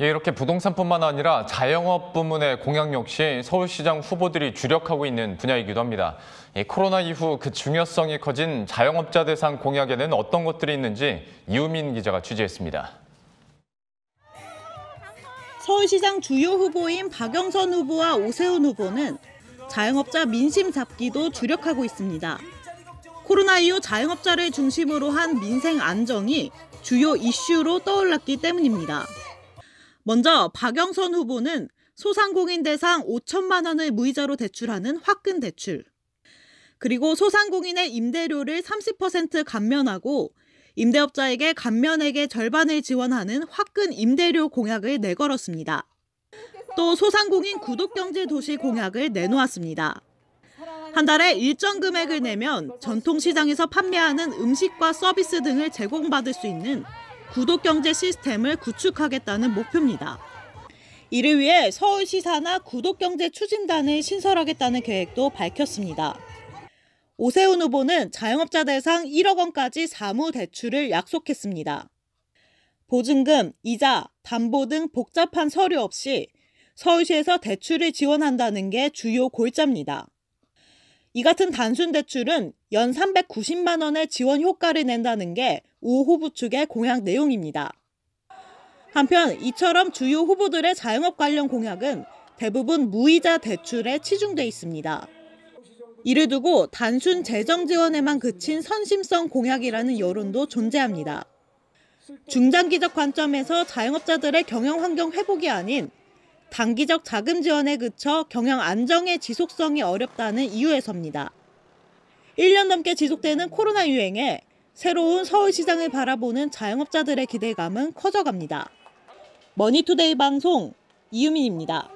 예, 이렇게 부동산뿐만 아니라 자영업 부문의 공약 역시 서울시장 후보들이 주력하고 있는 분야이기도 합니다. 예, 코로나 이후 그 중요성이 커진 자영업자 대상 공약에는 어떤 것들이 있는지 이우민 기자가 취재했습니다. 서울시장 주요 후보인 박영선 후보와 오세훈 후보는 자영업자 민심 잡기도 주력하고 있습니다. 코로나 이후 자영업자를 중심으로 한 민생 안정이 주요 이슈로 떠올랐기 때문입니다. 먼저 박영선 후보는 소상공인 대상 5천만 원을 무이자로 대출하는 화근 대출. 그리고 소상공인의 임대료를 30% 감면하고 임대업자에게 감면액의 절반을 지원하는 화근 임대료 공약을 내걸었습니다. 또 소상공인 구독경제 도시 공약을 내놓았습니다. 한 달에 일정 금액을 내면 전통시장에서 판매하는 음식과 서비스 등을 제공받을 수 있는 구독 경제 시스템을 구축하겠다는 목표입니다. 이를 위해 서울시 사나 구독 경제 추진단을 신설하겠다는 계획도 밝혔습니다. 오세훈 후보는 자영업자 대상 1억 원까지 사무 대출을 약속했습니다. 보증금, 이자, 담보 등 복잡한 서류 없이 서울시에서 대출을 지원한다는 게 주요 골자입니다. 이 같은 단순 대출은 연 390만 원의 지원 효과를 낸다는 게 5호부 측의 공약 내용입니다. 한편 이처럼 주요 후보들의 자영업 관련 공약은 대부분 무이자 대출에 치중돼 있습니다. 이를 두고 단순 재정 지원에만 그친 선심성 공약이라는 여론도 존재합니다. 중장기적 관점에서 자영업자들의 경영 환경 회복이 아닌 단기적 자금 지원에 그쳐 경영 안정의 지속성이 어렵다는 이유에서입니다. 1년 넘게 지속되는 코로나 유행에 새로운 서울시장을 바라보는 자영업자들의 기대감은 커져갑니다. 머니투데이 방송 이유민입니다.